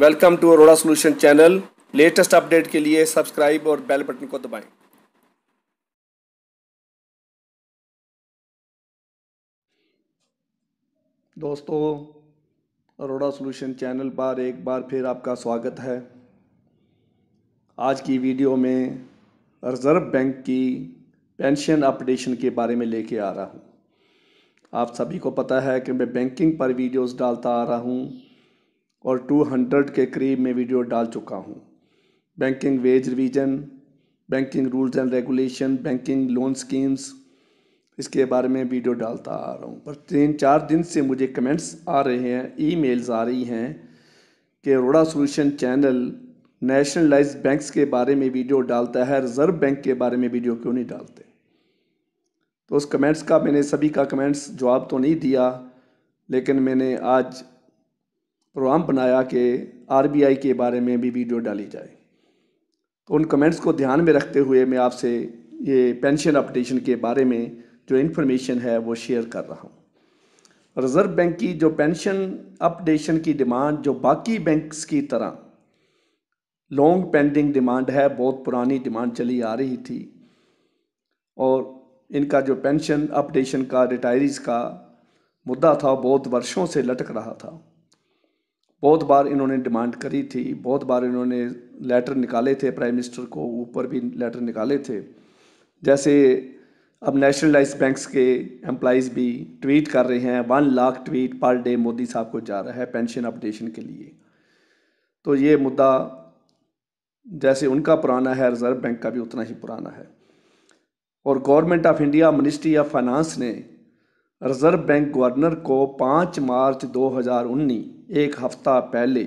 welcome to Arora solution channel latest update के लिए subscribe और बेल बटन को दबाएं दोस्तों अरोड़ा सोल्यूशन चैनल पर एक बार फिर आपका स्वागत है आज की वीडियो में रिज़र्व बैंक की पेंशन अपडेशन के बारे में लेके आ रहा हूँ आप सभी को पता है कि मैं बैंकिंग पर वीडियोस डालता आ रहा हूँ और 200 के करीब में वीडियो डाल चुका हूँ banking wage revision banking rules and regulation banking loan schemes इसके बारे में वीडियो डालता आ रहा हूँ पर तीन चार दिन से मुझे कमेंट्स आ रहे हैं ईमेल्स आ रही हैं कि Arora solution channel nationalise banks के बारे में वीडियो डालता है रिज़र्व बैंक के बारे में वीडियो क्यों नहीं डालते तो उस कमेंट्स का मैंने सभी का कमेंट्स जवाब तो नहीं दिया लेकिन मैंने आज प्रोग्राम बनाया कि आरबीआई के बारे में भी वीडियो डाली जाए तो उन कमेंट्स को ध्यान में रखते हुए मैं आपसे ये पेंशन अपडेशन के बारे में जो इन्फॉर्मेशन है वो शेयर कर रहा हूँ रिज़र्व बैंक की जो पेंशन अपडेशन की डिमांड जो बाकी बैंक्स की तरह लॉन्ग पेंडिंग डिमांड है बहुत पुरानी डिमांड चली आ रही थी और इनका जो पेंशन अपडेशन का रिटायरीज़ का मुद्दा था बहुत वर्षों से लटक रहा था बहुत बार इन्होंने डिमांड करी थी बहुत बार इन्होंने लेटर निकाले थे प्राइम मिनिस्टर को ऊपर भी लेटर निकाले थे जैसे अब नेशनलाइज बैंक्स के एम्प्लाइज़ भी ट्वीट कर रहे हैं one lakh tweet per day Modi साहब को जा रहा है पेंशन अपडेशन के लिए तो ये मुद्दा जैसे उनका पुराना है रिज़र्व बैंक का भी उतना ही पुराना है और government of India ministry of finance ने रिजर्व बैंक गवर्नर को 5 मार्च 2019 एक हफ्ता पहले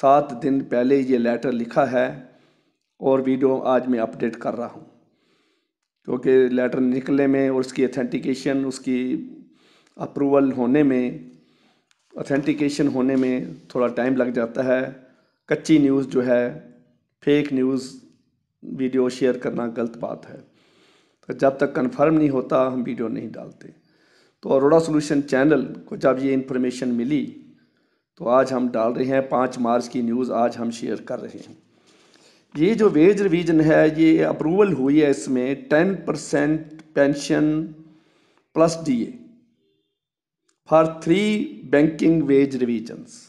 सात दिन पहले ये लेटर लिखा है और वीडियो आज मैं अपडेट कर रहा हूँ क्योंकि लेटर निकले में और उसकी अथेंटिकेशन उसकी अप्रूवल होने में अथेंटिकेशन होने में थोड़ा टाइम लग जाता है कच्ची न्यूज़ जो है फेक न्यूज़ वीडियो शेयर करना गलत बात है जब तक कन्फर्म नहीं होता हम वीडियो नहीं डालते तो अरोड़ा सोल्यूशन चैनल को जब ये इन्फॉर्मेशन मिली तो आज हम डाल रहे हैं पाँच मार्च की न्यूज़ आज हम शेयर कर रहे हैं ये जो वेज रिवीजन है ये अप्रूवल हुई है इसमें ten percent pension plus D A for three banking wage revisions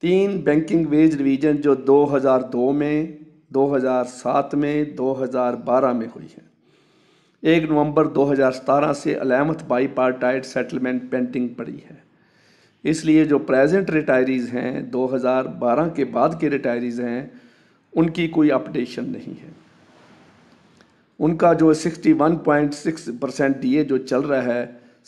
तीन बैंकिंग वेज रिवीजन जो 2002 में 2007 में 2012 में हुई है एक नवंबर 2017 से अलैमत बाई पार्टाइट सेटलमेंट पेंटिंग पड़ी है इसलिए जो प्रेजेंट रिटायरीज़ हैं 2012 के बाद के रिटायरीज़ हैं उनकी कोई अपडेशन नहीं है उनका जो 61.6 परसेंट डी जो चल रहा है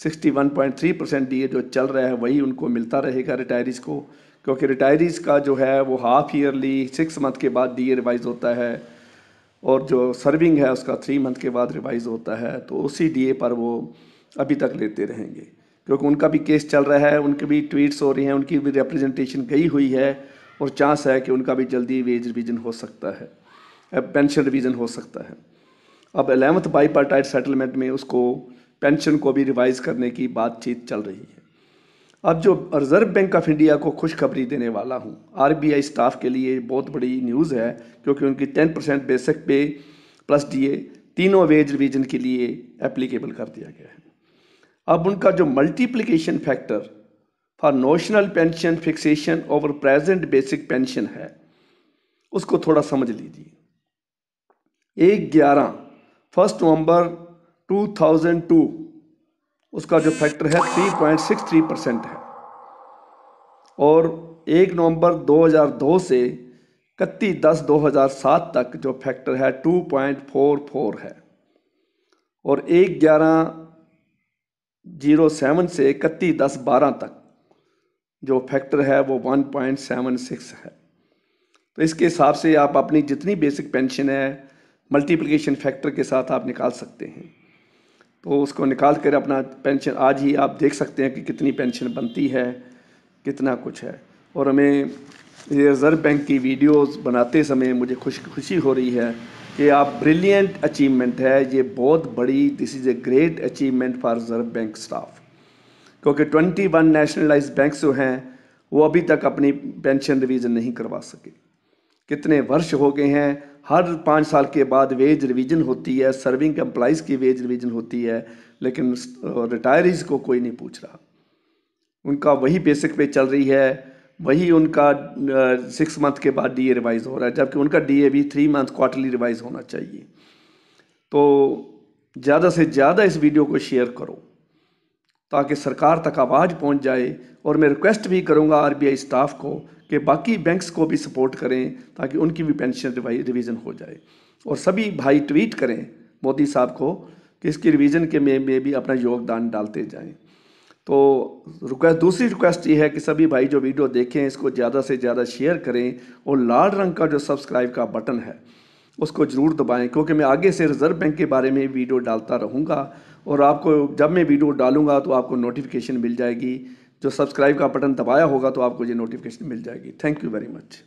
61.3 परसेंट डी जो चल रहा है वही उनको मिलता रहेगा रिटायरीज़ को क्योंकि रिटायरीज़ का जो है वो हाफ़ ईयरली सिक्स मंथ के बाद डी रिवाइज़ होता है और जो सर्विंग है उसका थ्री मंथ के बाद रिवाइज होता है तो उसी डी पर वो अभी तक लेते रहेंगे क्योंकि उनका भी केस चल रहा है उनके भी ट्वीट्स हो रही हैं उनकी भी रिप्रेजेंटेशन गई हुई है और चांस है कि उनका भी जल्दी वेज रिविज़न हो सकता है पेंशन रिविज़न हो सकता है अब अलेवंथ बाईपार्टाइट सेटलमेंट में उसको पेंशन को भी रिवाइज़ करने की बातचीत चल रही है अब जो रिज़र्व बैंक ऑफ इंडिया को खुशखबरी देने वाला हूँ आर स्टाफ के लिए बहुत बड़ी न्यूज़ है क्योंकि उनकी ten percent basic pay plus D तीनों वेज रिवीजन के लिए एप्लीकेबल कर दिया गया है अब उनका जो multiplication factor for notional pension fixation over present basic pension है उसको थोड़ा समझ लीजिए एक ग्यारह फर्स्ट नवंबर 2002 उसका जो फैक्टर है 3.63 परसेंट है और एक नवंबर 2002 से इकतीस दस 2007 तक जो फैक्टर है 2.44 है और एक ग्यारह जीरो सेवन से इकतीस दस बारह तक जो फैक्टर है वो वन पॉइंट सेवन सिक्स है तो इसके हिसाब से आप अपनी जितनी बेसिक पेंशन है मल्टीप्लिकेशन फैक्टर के साथ आप निकाल सकते हैं तो उसको निकाल कर अपना पेंशन आज ही आप देख सकते हैं कि कितनी पेंशन बनती है कितना कुछ है और हमें ये रिज़र्व बैंक की वीडियोस बनाते समय मुझे खुश खुशी हो रही है कि आप ब्रिलियंट अचीवमेंट है ये बहुत बड़ी this is a great achievement for reserve bank staff क्योंकि 21 नेशनलाइज बैंक जो हैं वो अभी तक अपनी पेंशन रिवीजन नहीं करवा सके कितने वर्ष हो गए हैं हर पाँच साल के बाद वेज रिवीजन होती है सर्विंग एम्प्लाइज की वेज रिवीजन होती है लेकिन रिटायरीज को कोई नहीं पूछ रहा उनका वही बेसिक पे चल रही है वही उनका सिक्स मंथ के बाद डीए रिवाइज हो रहा है जबकि उनका डीए भी थ्री मंथ क्वार्टरली रिवाइज होना चाहिए तो ज़्यादा से ज़्यादा इस वीडियो को शेयर करो ताकि सरकार तक आवाज़ पहुंच जाए और मैं रिक्वेस्ट भी करूंगा आरबीआई स्टाफ को कि बाकी बैंक्स को भी सपोर्ट करें ताकि उनकी भी पेंशन रिवीजन हो जाए और सभी भाई ट्वीट करें मोदी साहब को कि इसकी रिवीजन के में, में भी अपना योगदान डालते जाएं तो रिक्वेस्ट दूसरी रिक्वेस्ट ये है कि सभी भाई जो वीडियो देखें इसको ज़्यादा से ज़्यादा शेयर करें और लाल रंग का जो सब्सक्राइब का बटन है उसको ज़रूर दबाएं क्योंकि मैं आगे से रिज़र्व बैंक के बारे में वीडियो डालता रहूँगा और आपको जब मैं वीडियो डालूँगा तो आपको नोटिफिकेशन मिल जाएगी जो सब्सक्राइब का बटन दबाया होगा तो आपको ये नोटिफिकेशन मिल जाएगी थैंक यू वेरी मच